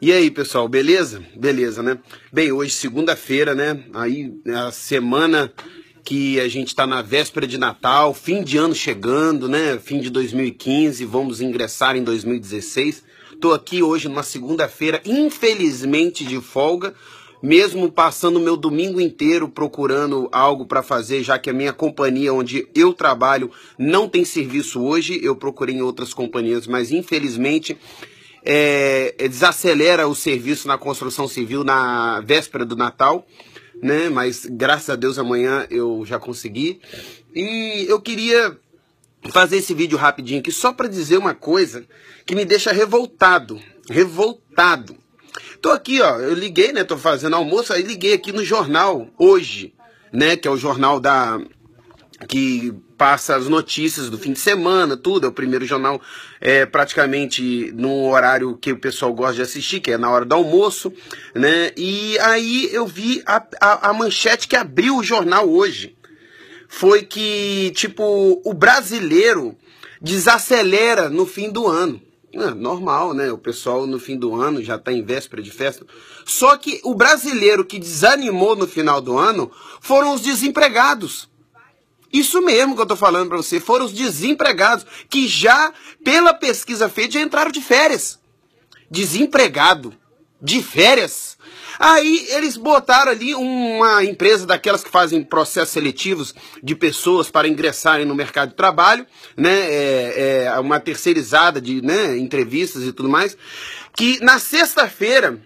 E aí, pessoal, beleza? Beleza, né? Bem, hoje segunda-feira, né? Aí né, a semana que a gente está na véspera de Natal, fim de ano chegando, né? Fim de 2015, vamos ingressar em 2016. Tô aqui hoje numa segunda-feira, infelizmente de folga, mesmo passando meu domingo inteiro procurando algo para fazer, já que a minha companhia onde eu trabalho não tem serviço hoje, eu procurei em outras companhias, mas infelizmente é, é, desacelera o serviço na construção civil na véspera do Natal, né? Mas graças a Deus amanhã eu já consegui. E eu queria fazer esse vídeo rapidinho aqui só para dizer uma coisa que me deixa revoltado, revoltado. Tô aqui, ó, eu liguei, né? Tô fazendo almoço, aí liguei aqui no jornal hoje, né? Que é o jornal da que passa as notícias do fim de semana, tudo. É o primeiro jornal é, praticamente no horário que o pessoal gosta de assistir, que é na hora do almoço, né? E aí eu vi a, a, a manchete que abriu o jornal hoje. Foi que, tipo, o brasileiro desacelera no fim do ano. É, normal, né? O pessoal no fim do ano já está em véspera de festa. Só que o brasileiro que desanimou no final do ano foram os desempregados. Isso mesmo que eu estou falando para você. Foram os desempregados que já, pela pesquisa feita, já entraram de férias. Desempregado. De férias. Aí eles botaram ali uma empresa daquelas que fazem processos seletivos de pessoas para ingressarem no mercado de trabalho, né? É, é uma terceirizada de né? entrevistas e tudo mais. Que na sexta-feira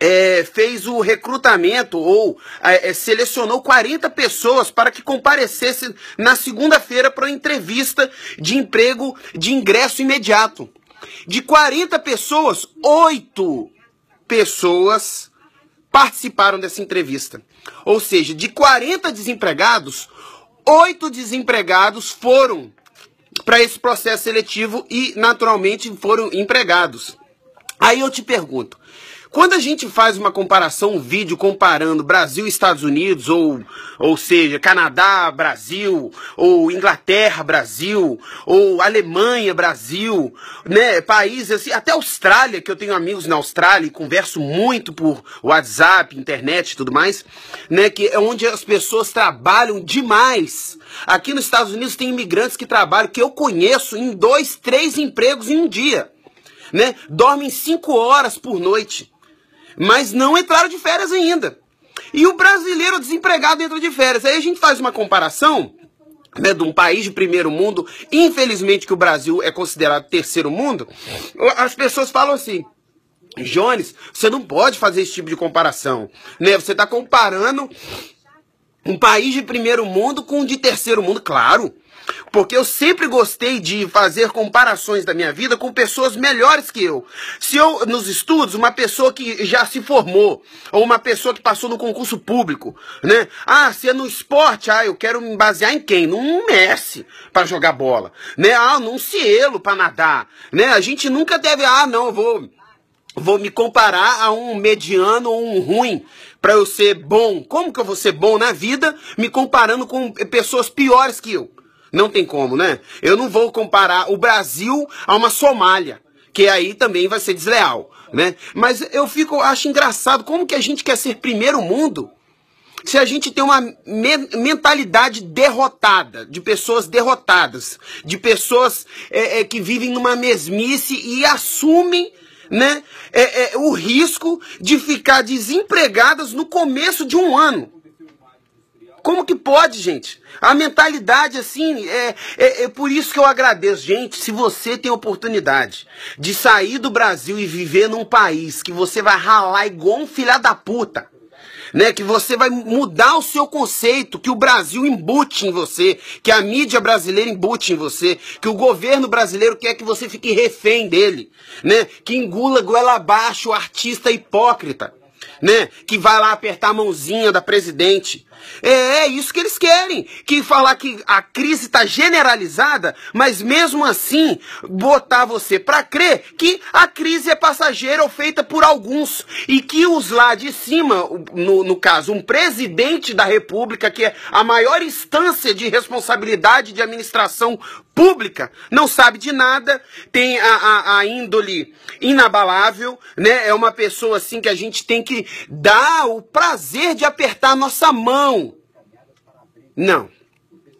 é, fez o recrutamento ou é, é selecionou 40 pessoas para que comparecessem na segunda-feira para uma entrevista de emprego de ingresso imediato. De 40 pessoas, 8 pessoas participaram dessa entrevista. Ou seja, de 40 desempregados, 8 desempregados foram para esse processo seletivo e naturalmente foram empregados. Aí eu te pergunto, quando a gente faz uma comparação, um vídeo comparando Brasil e Estados Unidos, ou, ou seja, Canadá, Brasil, ou Inglaterra, Brasil, ou Alemanha, Brasil, né, países assim, até Austrália, que eu tenho amigos na Austrália e converso muito por WhatsApp, internet e tudo mais, né, que é onde as pessoas trabalham demais. Aqui nos Estados Unidos tem imigrantes que trabalham, que eu conheço, em dois, três empregos em um dia né? Dormem cinco horas por noite mas não entraram de férias ainda. E o brasileiro desempregado entra de férias. Aí a gente faz uma comparação né, de um país de primeiro mundo, infelizmente que o Brasil é considerado terceiro mundo, as pessoas falam assim. Jones, você não pode fazer esse tipo de comparação, né? Você está comparando um país de primeiro mundo com um de terceiro mundo, claro. Porque eu sempre gostei de fazer comparações da minha vida com pessoas melhores que eu. Se eu, nos estudos, uma pessoa que já se formou, ou uma pessoa que passou no concurso público, né? Ah, se é no esporte, ah, eu quero me basear em quem? Num Messi, para jogar bola, né? Ah, num Cielo, para nadar, né? A gente nunca deve, ah, não, eu vou vou me comparar a um mediano ou um ruim para eu ser bom. Como que eu vou ser bom na vida me comparando com pessoas piores que eu? Não tem como, né? Eu não vou comparar o Brasil a uma Somália, que aí também vai ser desleal, né? Mas eu fico acho engraçado como que a gente quer ser primeiro mundo se a gente tem uma me mentalidade derrotada, de pessoas derrotadas, de pessoas é, é, que vivem numa mesmice e assumem né, é, é, o risco de ficar desempregadas no começo de um ano. Como que pode, gente? A mentalidade, assim, é, é, é, por isso que eu agradeço. Gente, se você tem oportunidade de sair do Brasil e viver num país que você vai ralar igual um filha da puta, né? Que você vai mudar o seu conceito, que o Brasil embute em você, que a mídia brasileira embute em você, que o governo brasileiro quer que você fique refém dele, né? Que engula goela abaixo o artista hipócrita, né? Que vai lá apertar a mãozinha da presidente, é, é isso que eles querem. Que falar que a crise está generalizada, mas mesmo assim botar você para crer que a crise é passageira ou feita por alguns e que os lá de cima, no, no caso, um presidente da República, que é a maior instância de responsabilidade de administração pública, não sabe de nada, tem a, a, a índole inabalável, né? É uma pessoa assim que a gente tem que dar o prazer de apertar a nossa mão não. Não.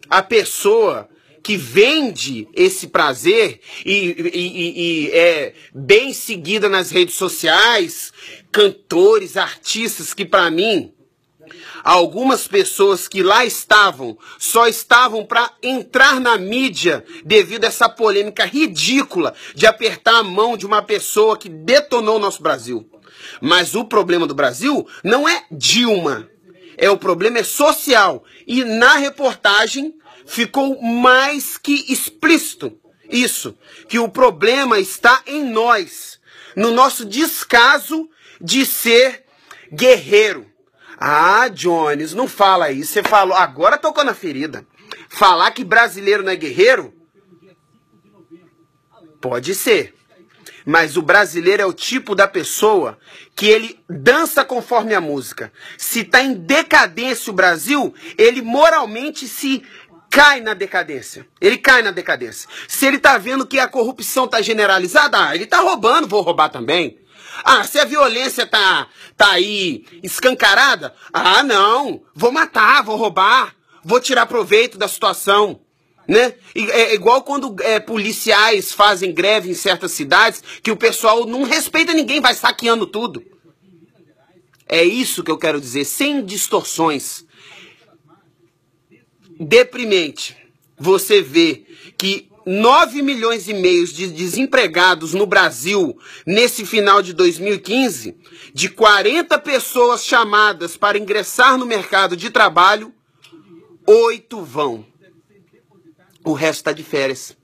A pessoa que vende esse prazer e, e, e, e, é bem seguida nas redes sociais, cantores, artistas que para mim algumas pessoas que lá estavam só estavam para entrar na mídia devido a essa polêmica ridícula de apertar a mão de uma pessoa que detonou o nosso Brasil. Mas o problema do Brasil não é Dilma. É o problema é social. E na reportagem ficou mais que explícito isso, que o problema está em nós, no nosso descaso de ser guerreiro. Ah, Jones, não fala isso. Você falou, agora tocou na ferida. Falar que brasileiro não é guerreiro? Pode ser. Mas o brasileiro é o tipo da pessoa que ele dança conforme a música. Se está em decadência o Brasil, ele moralmente se cai na decadência. Ele cai na decadência. Se ele está vendo que a corrupção está generalizada, ah, ele está roubando, vou roubar também. Ah, se a violência tá, tá aí escancarada, ah, não, vou matar, vou roubar, vou tirar proveito da situação. Né? É igual quando é, policiais fazem greve em certas cidades que o pessoal não respeita ninguém, vai saqueando tudo. É isso que eu quero dizer, sem distorções. Deprimente você vê que 9 milhões e meio de desempregados no Brasil nesse final de 2015, de 40 pessoas chamadas para ingressar no mercado de trabalho, oito vão. O resto está de férias.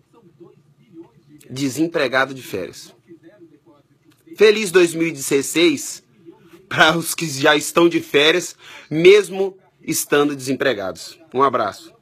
Desempregado de férias. Feliz 2016 para os que já estão de férias, mesmo estando desempregados. Um abraço.